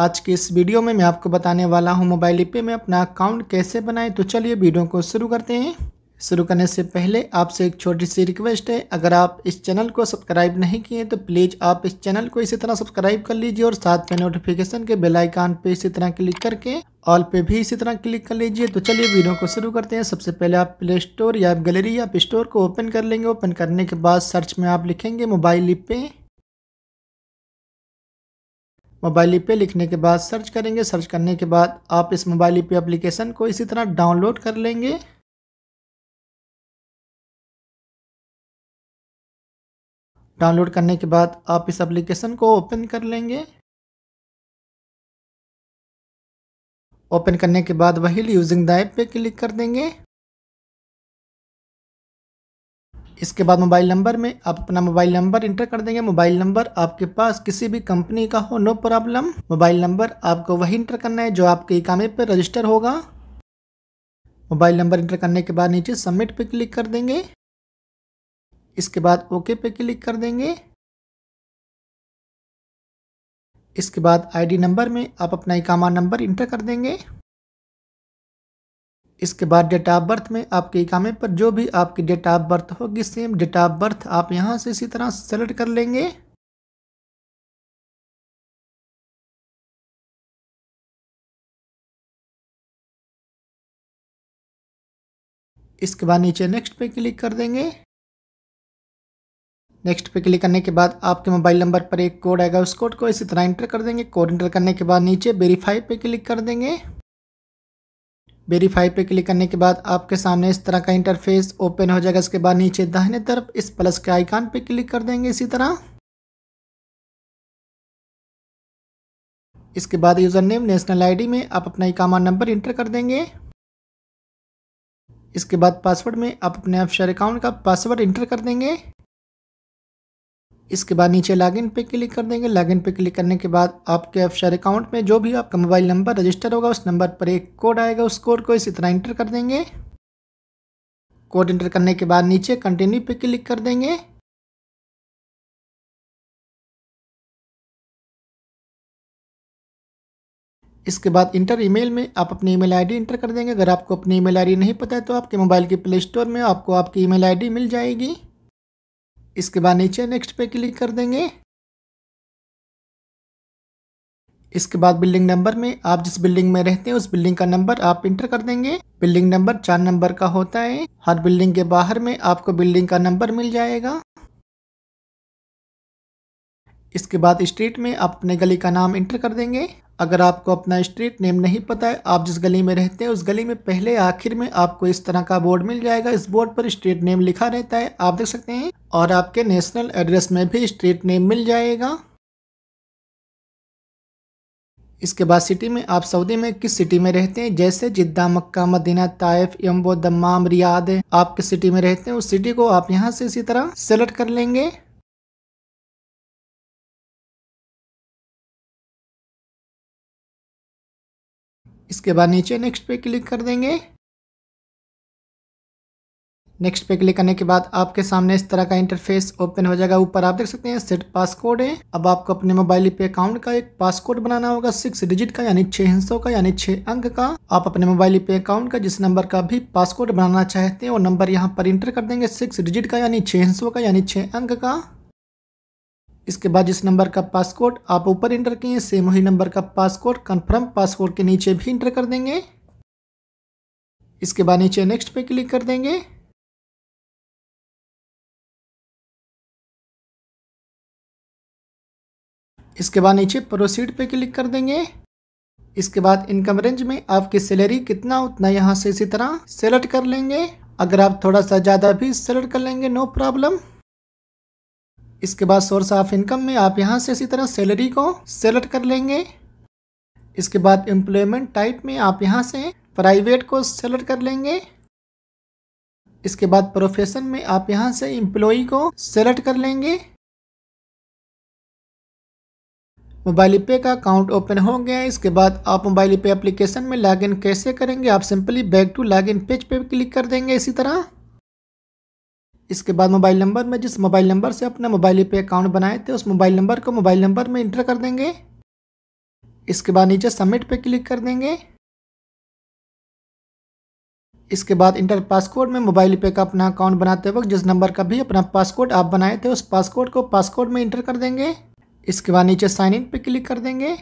आज के इस वीडियो में मैं आपको बताने वाला हूँ मोबाइल ऐप में अपना अकाउंट कैसे बनाएं तो चलिए वीडियो को शुरू करते हैं शुरू करने से पहले आपसे एक छोटी सी रिक्वेस्ट है अगर आप इस चैनल को सब्सक्राइब नहीं किए तो प्लीज़ आप इस चैनल को इसी तरह सब्सक्राइब कर लीजिए और साथ में नोटिफिकेशन के बेल आइकान पे इसी तरह क्लिक करके ऑल पे भी इसी तरह क्लिक कर लीजिए तो चलिए वीडियो को शुरू करते हैं सबसे पहले आप प्ले स्टोर या गैलरी या स्टोर को ओपन कर लेंगे ओपन करने के बाद सर्च में आप लिखेंगे मोबाइल पे मोबाइल पे लिखने के बाद सर्च करेंगे सर्च करने के बाद आप इस मोबाइल पे एप्लीकेशन को इसी तरह डाउनलोड कर लेंगे डाउनलोड करने के बाद आप इस एप्लीकेशन को ओपन कर लेंगे ओपन करने के बाद वही यूजिंग द ऐप पे क्लिक कर देंगे इसके बाद मोबाइल नंबर में आप अपना मोबाइल नंबर इंटर कर देंगे मोबाइल नंबर आपके पास किसी भी कंपनी का हो नो प्रॉब्लम मोबाइल नंबर आपको वही इंटर करना है जो आपके इकामे पर रजिस्टर होगा मोबाइल नंबर इंटर करने के बाद नीचे सबमिट पे क्लिक कर देंगे इसके बाद ओके पे क्लिक कर देंगे इसके बाद आईडी नंबर में आप अपना इकामा नंबर इंटर कर देंगे इसके बाद डेट ऑफ बर्थ में आपके इकामे पर जो भी आपकी डेट ऑफ बर्थ होगी सेम डेट ऑफ बर्थ आप यहाँ से इसी तरह सेलेक्ट कर लेंगे इसके बाद नीचे नेक्स्ट पे क्लिक कर देंगे नेक्स्ट पे क्लिक करने के बाद आपके मोबाइल नंबर पर एक कोड आएगा उस कोड को इसी तरह इंटर कर देंगे कोड इंटर करने के बाद नीचे वेरीफाई पे क्लिक कर देंगे वेरीफाई पे क्लिक करने के बाद आपके सामने इस तरह का इंटरफेस ओपन हो जाएगा इसके बाद नीचे दाहिने तरफ इस प्लस के आइकान पे क्लिक कर देंगे इसी तरह इसके बाद यूज़र नेम नेशनल आईडी में आप अपना इकामा नंबर इंटर कर देंगे इसके बाद पासवर्ड में आप अपने ऑफिशियल अकाउंट का पासवर्ड इंटर कर देंगे इसके बाद नीचे लॉगिन पे क्लिक कर देंगे लॉगिन पे क्लिक करने के बाद आपके एफशर अकाउंट में जो भी आपका मोबाइल नंबर रजिस्टर होगा उस नंबर पर एक कोड आएगा उस कोड को इसी तरह इंटर कर देंगे कोड इंटर करने के बाद नीचे कंटिन्यू पे क्लिक कर देंगे इसके बाद इंटर ईमेल में आप अपनी ईमेल आईडी इंटर कर देंगे अगर आपको अपनी ईमेल आईडी नहीं पता है तो आपके मोबाइल के प्ले स्टोर में आपको आपकी ईमेल आईडी मिल जाएगी इसके बाद नीचे नेक्स्ट पे क्लिक कर देंगे इसके बाद बिल्डिंग नंबर में आप जिस बिल्डिंग में रहते हैं उस बिल्डिंग का नंबर आप इंटर कर देंगे बिल्डिंग नंबर चार नंबर का होता है हर बिल्डिंग के बाहर में आपको बिल्डिंग का नंबर मिल जाएगा इसके बाद स्ट्रीट में आप अपने गली का नाम इंटर कर देंगे अगर आपको अपना स्ट्रीट नेम नहीं पता है आप जिस गली में रहते हैं उस गली में पहले आखिर में आपको इस तरह का बोर्ड मिल जाएगा इस बोर्ड पर स्ट्रीट नेम लिखा रहता है आप देख सकते हैं और आपके नेशनल एड्रेस में भी स्ट्रीट नेम मिल जाएगा इसके बाद सिटी में आप सऊदी में किस सिटी में रहते हैं जैसे Jeddah Mecca Medina Taif Yanbu Dammam Riyadh आपके सिटी में रहते हैं उस सिटी को आप यहाँ से इसी तरह सेलेक्ट कर लेंगे इसके बाद नीचे नेक्स्ट पे क्लिक कर देंगे नेक्स्ट पे क्लिक करने के बाद आपके सामने इस तरह का इंटरफेस ओपन हो जाएगा ऊपर आप देख सकते हैं सेट पासकोड है अब आपको अपने मोबाइल पे अकाउंट का एक पासकोड बनाना होगा सिक्स डिजिट का यानी छह हिस्सों का यानी छह अंक का आप अपने मोबाइल पे अकाउंट का जिस नंबर का भी पासकोड बनाना चाहते हैं वो नंबर यहाँ पर इंटर कर देंगे सिक्स डिजिट का यानी छह हिस्सों का यानी छह अंक का इसके बाद जिस नंबर का पासकोड आप ऊपर इंटर किए सेम वही नंबर का पासकोड कंफर्म पासकोड के नीचे भी इंटर कर देंगे इसके बाद नीचे नेक्स्ट पे क्लिक कर देंगे इसके बाद नीचे प्रोसीड पे क्लिक कर देंगे इसके बाद इनकम रेंज में आपकी सैलरी कितना उतना यहाँ से इसी तरह सेलेक्ट कर लेंगे अगर आप थोड़ा सा ज़्यादा भी सेलेक्ट कर लेंगे नो प्रॉब्लम इसके बाद सोर्स ऑफ इनकम में आप यहाँ से इसी तरह सैलरी को सेलेक्ट कर लेंगे इसके बाद एम्प्लॉयमेंट टाइप में आप यहाँ से प्राइवेट को सेलेक्ट कर लेंगे इसके बाद प्रोफेशन में आप यहाँ से एम्प्लॉई को सेलेक्ट कर लेंगे मोबाइल पे का अकाउंट ओपन हो गया इसके बाद आप मोबाइल पे एप्लीकेशन में लॉगिन कैसे करेंगे आप simply back to login page पे क्लिक कर देंगे इसी तरह इसके बाद मोबाइल नंबर में जिस मोबाइल नंबर से अपने मोबाइल पे अकाउंट बनाए थे उस मोबाइल नंबर को मोबाइल नंबर में इंटर कर देंगे इसके बाद नीचे सबमिट पे क्लिक कर देंगे इसके बाद इंटर पासकोड में मोबाइल पे का अपना अकाउंट बनाते वक्त जिस नंबर का भी अपना पासकोड आप बनाए थे उस पासकोड को पासकोड में इंटर कर देंगे इसके बाद नीचे साइन इन पे क्लिक कर देंगे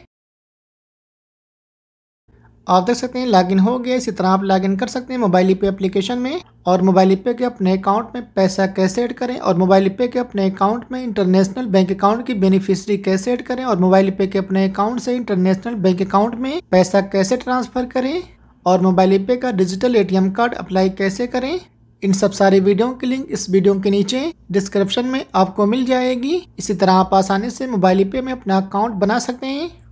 आप देख सकते हैं लॉगिन हो गया इसी तरह आप लॉगिन कर सकते हैं मोबाइल पे एप्लीकेशन में और मोबाइल पे के अपने अकाउंट में पैसा कैसे ऐड करें और मोबाइल पे के अपने अकाउंट में इंटरनेशनल बैंक अकाउंट की बेनिफिशरी कैसे ऐड करें और मोबाइल पे के अपने अकाउंट से इंटरनेशनल बैंक अकाउंट में पैसा कैसे ट्रांसफर करें और मोबाइल पे का डिजिटल ए कार्ड अप्लाई कैसे करें इन सब सारी वीडियो की लिंक इस वीडियो के नीचे डिस्क्रिप्शन में आपको मिल जाएगी इसी तरह आप आसानी से मोबाइल पे में अपना अकाउंट बना सकते हैं